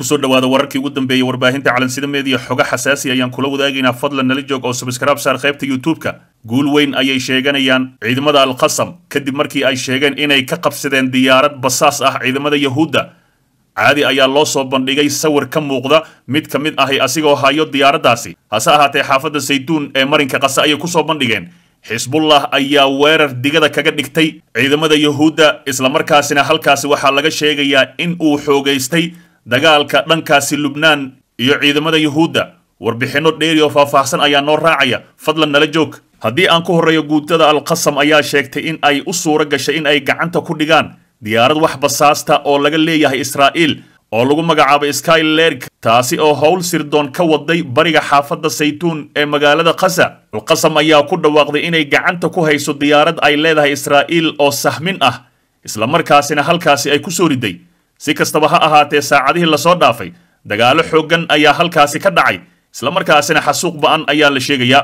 kusoo dhawaada wararkii ugu dambeeyey warbaahinta calansida meediya xoga xasaasi ayaan kula wadaagaynaa fadlan nala joog oo sabskraab saar qaybta youtube guul weyn ayay sheeganayaan ciidamada alqasam kadib markii ay sheegeen inay ka qabsadeen diyaarad basaas ah ciidamada yahuudda caadi ayaa loo soo bandhigay sawir ka muuqda mid ka mid ahi asigoo hayo diyaaraddaasi hase ahaatee xaafadda saytuun ee marinka qase ayay ku soo bandhigeen xisbullah ayaa weerar digada kaga dhigtay ciidamada yahuudda islamarkaasina halkaasi waxaa laga sheegayaa in uu xoogaystay dagaalka dhankaasi lubnaan iyo ciidamada yuhuudda warbixinno dheeri oo faahfaahsan ayaa noo raacaya fadlan nala joog haddii aan ku horreeyo guutada alqasam ayaa sheegtay in ay u suuro gashay in ay gacanta ku dhigaan diyaarad wax basaasta oo laga leeyahay israa'iil oo lagu magacaabay skylerg taasi oo howl sirdoon ka waday bariga xaafadda saytuun ee magaalada khasa alqasam ayaa ku dhawaaqday inay gacanta ku hayso diyaarad ay leedahay israa'iil oo sahmin ah isla markaasina halkaasi ay ku soo riday si kastaba ha ahaatee saacadihii lasoo dhaafay dagaalo xooggan ayaa halkaasi ka dhacay islamarkaasina xasuuq ba'an ayaa la sheegayaa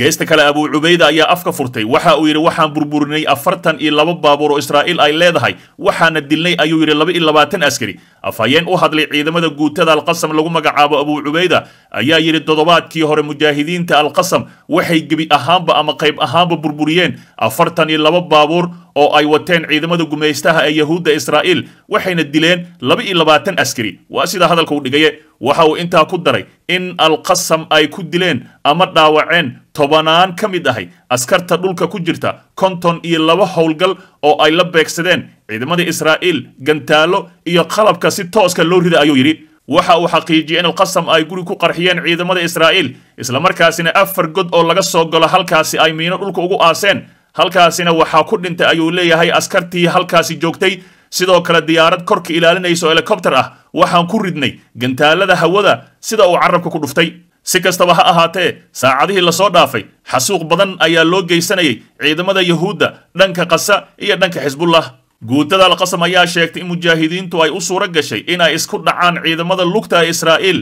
geesta kale abuu cubayda ayaa afka furtay waxa uu yidhi waxaan burburinay afartan iyo laba baabuur oo israa'iil ay leedahay waxaana dilnay ayuu yidhi laba iyo labaatan askari afhayeen u hadlay ciidamada guutada alqasam lagu magacaabo abu cubayda ayaa yidhi toddobaadkii hore mujaahidiinta alqasam waxay gebi ahaanba ama qayb ahaanba burburiyeen afartan iyo laba baabuur oo ay wateen ciidamada gumaystaha ee yahuudda israa'iil waxayna dileen laba iyo labaatan askari waa sida hadalka u dhigaye waxa uu intaa ku daray in alqasam ay ku dileen ama dhaawaceen tobanaan ka mid ahay askarta dhulka ku jirta konton iyo laba howlgal oo ay la beegsadeen ciidamada israa'iil gantaallo iyo qalabka si tooska loo rida ayuu yidhi waxa uu xaqiijiyey in alqasam ay guri ku qarxiyeen ciidamada israa'iil islamarkaasina afar god oo laga soo galo halkaasi ay miino dhulka ugu aaseen halkaasina waxaa ku dhintay ayuu leeyahay askartii halkaasi joogtay sidoo kale diyaarad korka ilaalinayso oo helikobter ah waxaan ku ridnay gantaalada hawada sida uu carabka ku dhuftay si kastaba ha ahaatee saacadihii lasoo dhaafay xasuuq badan ayaa loo geysanayay ciidamada yahuudda dhanka kasa iyo dhanka xisbullah guutada alqasam ayaa sheegtay in mujaahidiintu ay u suuro gashay inay isku dhacaan ciidamada lugta ee israa'iil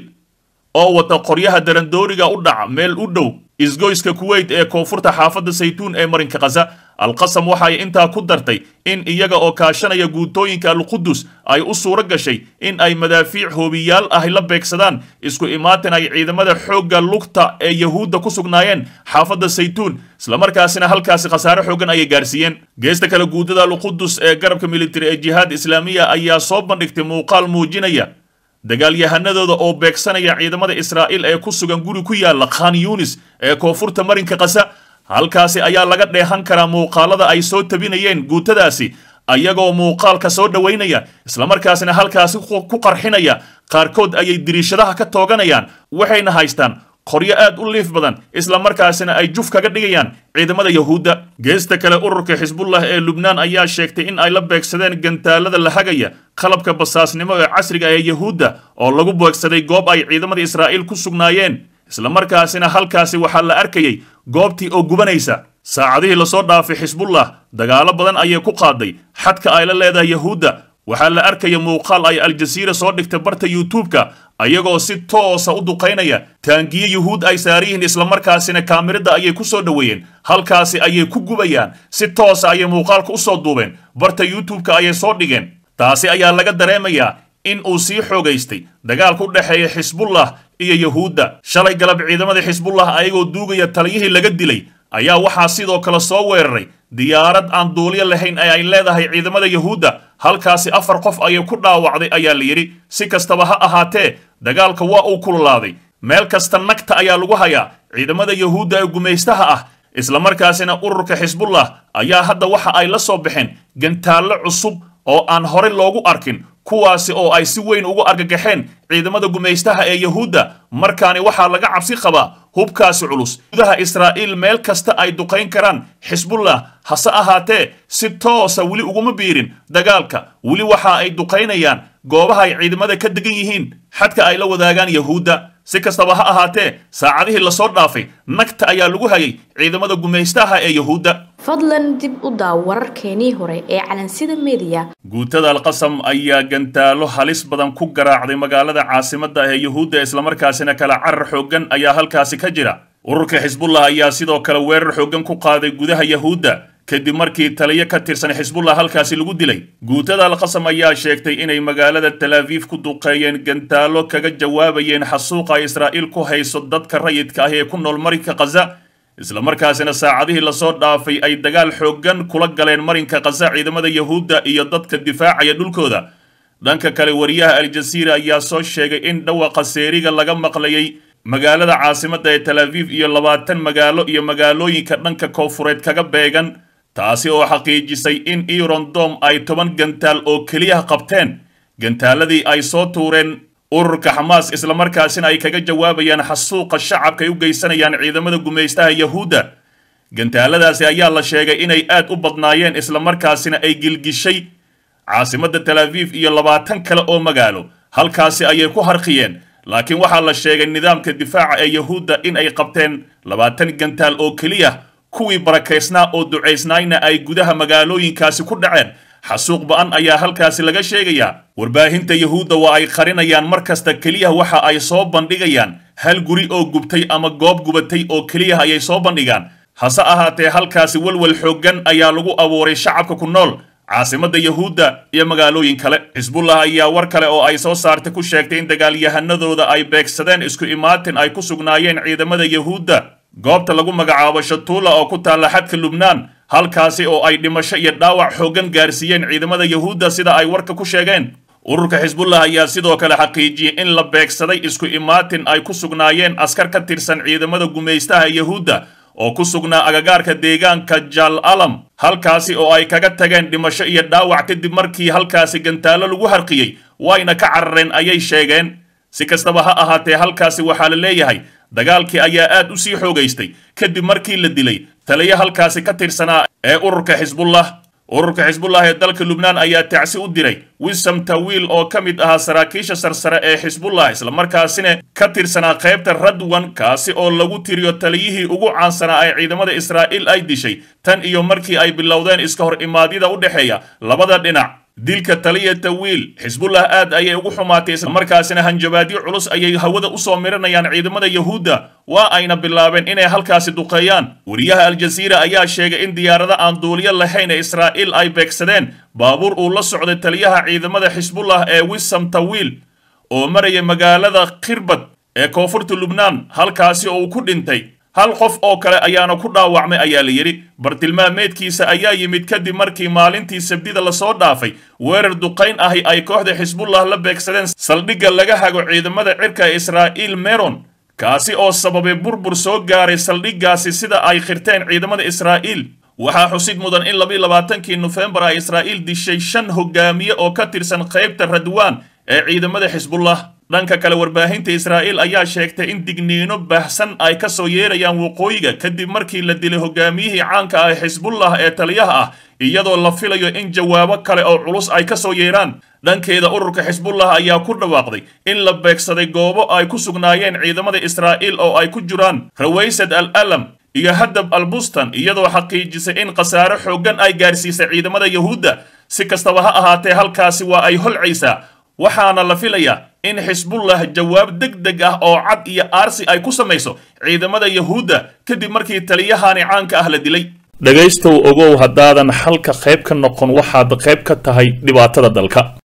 oo wata qoryaha darandooriga u dhaca meel u dhow isgoyska kuweyt ee koonfurta xaafadda saytuun ee marinka khaza alqasam waxay intaa ku dartay in iyaga oo kaashanaya guutooyinka alqudus ay u suuro gashay in ay madaafiic hoobiyaal ah la beegsadaan isku imaatan ay ciidamada xoogga lugta ee yahuudda ku sugnaayeen xaafadda saytuun islamarkaasina halkaasi khasaare xooggan ayay gaarsiiyeen geesta kale guudada alqudus ee garabka militari ee jihaad islaamiya ayaa soo bandhigtay muuqaal muujinaya dagaalyahanadooda oo beegsanaya ciidamada israa'iil ee ku sugan guri ku yaalla khan yunis ee koonfurta marinka qasa halkaasi ayaa laga dheehan karaa muuqaalada ay soo tebinayeen guutadaasi ayagoo muuqaalka soo dhowaynaya islamarkaasina halkaasi ku qarxinaya qaarkood ayay diriishadaha ka tooganayaan waxayna haystaan qoryo aad u liif badan islamarkaasina ay juf kaga dhigayaan ciidamada yahuudda geesta kale ururka xisbullah ee lubnaan ayaa sheegtay in ay la beegsadeen gantaalada la hagaya qalabka basaasnimo ah ee casriga ee yahuudda oo lagu beegsaday goob ay ciidamada israa'iil ku sugnaayeen islamarkaasina halkaasi waxaa la arkayey goobtii oo gubanaysa saacadihii lasoo dhaafay xisbullah dagaalo badan ayay ku qaaday xadka ay la leedahay yahuudda waxaa la arkaya muuqaal ay aljasiira soo dhigtay barta yuutubka ayagoo si toosa u duqaynaya taangiyo yuhuud ay isla markaasina kaamiradda ayay ku soo dhoweeyeen halkaasi ayay ku gubayaan si toosa ayay muuqaalka u soo duubeen barta yuutubka ayay soo dhigeen taasi ayaa laga dareemayaa in uu sii xoogaystay dagaal ku dhexeeya xisbullah iyo yahuudda shalay galab ciidamadii xisbullah ayagoo duugaya taliyihii laga dilay ayaa waxaa sidoo kale soo weeraray diyaarad aan duulyo lahayn ee ay leedahay ciidamada yahuudda halkaasi afar qof ayay ku dhaawacday ayaa la yidhi si kastaba ha ahaatee dagaalka waa uu kululaaday meel kasta nagta ayaa lagu hayaa ciidamada yahuudda ee gumaystaha ah islamarkaasina ururka xisbullah ayaa hadda waxa ay la soo baxeen gantaallo cusub oo aan hore loogu arkin kuwaasi oo ay si weyn ugu argagaxeen ciidamada gumaystaha ee yahuudda markaani waxaa laga cabsi qabaa hubkaasi culus gudaha israa'iil meel kasta ay duqayn karaan xisbullah hase ahaatee si toosa weli uguma biirin dagaalka weli waxa ay duqaynayaan goobaha ay ciidamada ka degan yihiin xadka ay la wadaagaan yahuudda si kastaba ha ahaatee saacadihii lasoo dhaafay nagta ayaa lagu hayay ciidamada gumaystaha ee yahuudda fadlan dib u daaw wararkeenii hore ee calansida mediya guutada alqasam ayaa gantaalo halis badan ku garaacday magaalada caasimadda ee yuhuudda islamarkaasina kale carar xooggan ayaa halkaasi ka jira ururka xisbullah ayaa sidoo kale weerar xooggan ku qaaday gudaha yuhuudda kadib markii taliyo ka tirsan xisbullah halkaasi lagu dilay guutada alqasam ayaa sheegtay inay magaalada talaafiif ku duqeeyeen gantaallo kaga jawaabayeen xasuuqa israa'iil ku hayso dadka rayidka ah ee ku nool marinka khaza islamarkaasina saacadihii lasoo dhaafay ay dagaal xooggan kula galeen marinka khaza ciidamada yahuudda iyo dadka difaacaya dhulkooda dhanka kale wariyaha aljasiira ayaa soo sheegay in dhawaqa seeriga laga maqlayay magaalada caasimadda ee tal aviif iyo labaatan magaalo iyo magaalooyinka dhanka koonfureed kaga beegan taasi oo xaqiijisay in irondom ay toban gantaal oo keliyaha qabteen gantaaladii ay soo tuureen ururka xamaas islamarkaasina ay kaga jawaabayaan xasuuqa shacabka ay u geysanayaan ciidamada gumaystaha yahuudda gantaaladaasi ayaa la sheegay inay aad u badnaayeen islamarkaasina ay gilgishay caasimadda talaafiif iyo labaatan kale oo magaalo halkaasi ayay ku harqiyeen laakiin waxaa la sheegay nidaamka difaaca ee yahuudda in ay qabteen labaatan gantaal oo keliya kuwii barakaysnaa oo ducaysnaayna ay gudaha magaalooyinkaasi ku dhaceen xasuuq ba'an ayaa halkaasi laga sheegayaa warbaahinta yahuudda waa ay qarinayaan mar kasta keliya waxa ay soo bandhigayaan hal guri oo gubtay ama goob gubatay oo keliya ayay soo bandhigaan hase ahaatee halkaasi walwal xooggan ayaa lagu abuuray shacabka ku nool caasimadda yahuudda iyo magaalooyin kale xisbullah ayaa war kale oo ay soo saartay ku sheegtay in dagaalyahanadooda ay beegsadeen isku imaatin ay ku sugnaayeen ciidamada yahuudda goobta lagu magacaabo shatuula oo ku taalla xadka lubnaan halkaasi oo ay dhimasho iyo dhaawac xooggan gaarsiiyeen ciidamada yuhuudda sida ay warka ku sheegeen ururka xisbullah ayaa sidoo kale xaqiijiyey in la beegsaday isku imaatin ay ku sugnaayeen askar ka tirsan ciidamada gumaystaha yahuudda oo ku sugnaa agagaarka deegaanka jaal alam halkaasi oo ay kaga tageen dhimasho iyo dhaawac kadib markii halkaasi gantaallo lagu harqiyey wayna ka carareen ayay sheegeen si kastaba ha ahaatee halkaasi waxaa la leeyahay dagaalkii ayaa aad u sii xoogaystay kadib markii la dilay taliya halkaasi ka tirsanaa ee ururka xisbullah ururka xisbullah ee dalka lubnaan ayaa tacsi u diray wilsom tawiil oo ka mid ahaa saraakiisha sarsare ee xisbullah islamarkaasina ka tirsanaa qaybta radwan kaasi oo lagu tiriyo taliyihii ugu caansanaa ay ciidamada israa'iil ay dishay tan iyo markii ay bilowdeen iska hor imaadyada u dhexeeya labada dhinac dilka taliya tawiil xisbullah aad ayay ugu xumaatay markaasina hanjabaadyo culus ayay hawada usoo miranayaan ciidamada yahuudda waa ayna bilaabeen inay halkaasi duqeeyaan wariyaha aljaziira ayaa sheegay in diyaarado aan duuliyo lahayn ee israa'iil ay beegsadeen baabuur uu la socday taliyaha ciidamada xisbullah ee wisam tawiil oo maraya magaalada khirbad ee koonfurta lubnaan halkaasi oo uu ku dhintay hal qof oo kale ayaana ku dhaawacmay ayaa la yidhi bartilmaameedkiisa ayaa yimid kadib markii maalintii sabdida lasoo dhaafay weerar duqayn ahi ay kooxda xisbullah la beegsadeen saldhigga laga hago ciidamada cirka israa'iil meron kaasi oo sababay burbur soo gaaray saldhiggaasi sida ay khirteen ciidamada israa'iil waxaa xusid mudan in labiiy labaatankii nofembar ay israa'iil dishay shan hogaamiye oo ka tirsan qaybta radwaan ee ciidamada xisbullah dhanka kale warbaahinta israa'iil ayaa sheegtay in digniino baahsan ay ka soo yeerayaan waqooyiga kadib markii la dilay hogaamiyihii caanka ah xisbullah ee taliyaha ah iyadoo la filayo in jawaabo kale oo culus ay ka soo yeeraan dhankeeda ururka xisbullah ayaa ku dhawaaqday in la beegsaday goobo ay ku sugnaayeen ciidamada israa'iil oo ay ku jiraan rawaysad al alam iyo hadab albustan iyadoo xaqiijisay in khasaare xooggan ay gaarsiisay ciidamada yahuudda si kastaba ha ahaatee halkaasi waa ay holcaysaa waxaana la filayaa in xisbullah jawaab deg deg ah oo cad iyo aarsi ay ku samayso ciidamada yahuudda kadib markii taliyahani caanka ah la dilay dhegaystow ogow haddaadan xalka qayb ka noqon waxaad qayb ka tahay dhibaatada dalka